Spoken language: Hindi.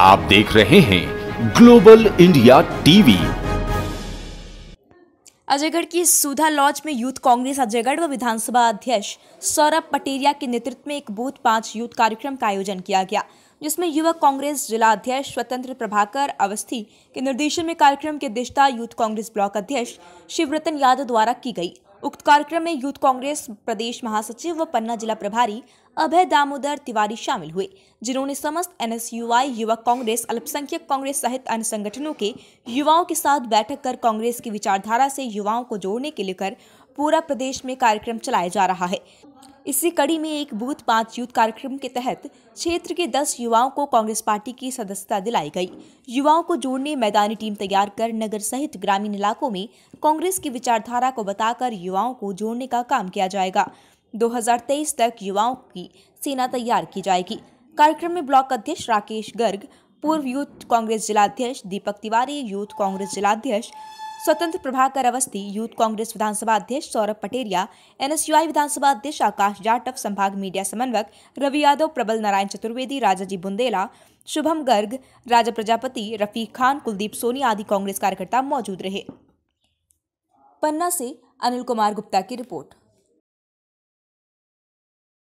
आप देख रहे हैं ग्लोबल इंडिया टीवी अजयगढ़ की सुधा लॉज में यूथ कांग्रेस अजयगढ़ व विधानसभा अध्यक्ष सौरभ पटेरिया के नेतृत्व में एक बूथ पांच यूथ कार्यक्रम का आयोजन किया गया जिसमें युवक कांग्रेस जिला अध्यक्ष स्वतंत्र प्रभाकर अवस्थी के निर्देशन में कार्यक्रम की अध्यक्षता यूथ कांग्रेस ब्लॉक अध्यक्ष शिवरतन यादव द्वारा की गई उक्त कार्यक्रम में यूथ कांग्रेस प्रदेश महासचिव व पन्ना जिला प्रभारी अभय दामोदर तिवारी शामिल हुए जिन्होंने समस्त एनएसयूआई युवा कांग्रेस अल्पसंख्यक कांग्रेस सहित अन्य संगठनों के युवाओं के साथ बैठक कर कांग्रेस की विचारधारा से युवाओं को जोड़ने के लेकर पूरा प्रदेश में कार्यक्रम चलाया जा रहा है इसी कड़ी में एक बूथ पांच यूथ कार्यक्रम के तहत क्षेत्र के दस युवाओं को कांग्रेस पार्टी की सदस्यता दिलाई गई युवाओं को जोड़ने मैदानी टीम तैयार कर नगर सहित ग्रामीण इलाकों में कांग्रेस की विचारधारा को बताकर युवाओं को जोड़ने का काम किया जाएगा 2023 तक युवाओं की सेना तैयार की जाएगी कार्यक्रम में ब्लॉक अध्यक्ष राकेश गर्ग पूर्व यूथ कांग्रेस जिलाध्यक्ष दीपक तिवारी यूथ कांग्रेस जिलाध्यक्ष स्वतंत्र प्रभाकर अवस्थी यूथ कांग्रेस विधानसभा अध्यक्ष सौरभ पटेरिया एनएसयूआई विधानसभा अध्यक्ष आकाश जाटव संभाग मीडिया समन्वयक रवि यादव प्रबल नारायण चतुर्वेदी राजाजी बुंदेला शुभम गर्ग राजा प्रजापति रफीक खान कुलदीप सोनी आदि कांग्रेस कार्यकर्ता मौजूद रहे पन्ना से अनिल कुमार गुप्ता की रिपोर्ट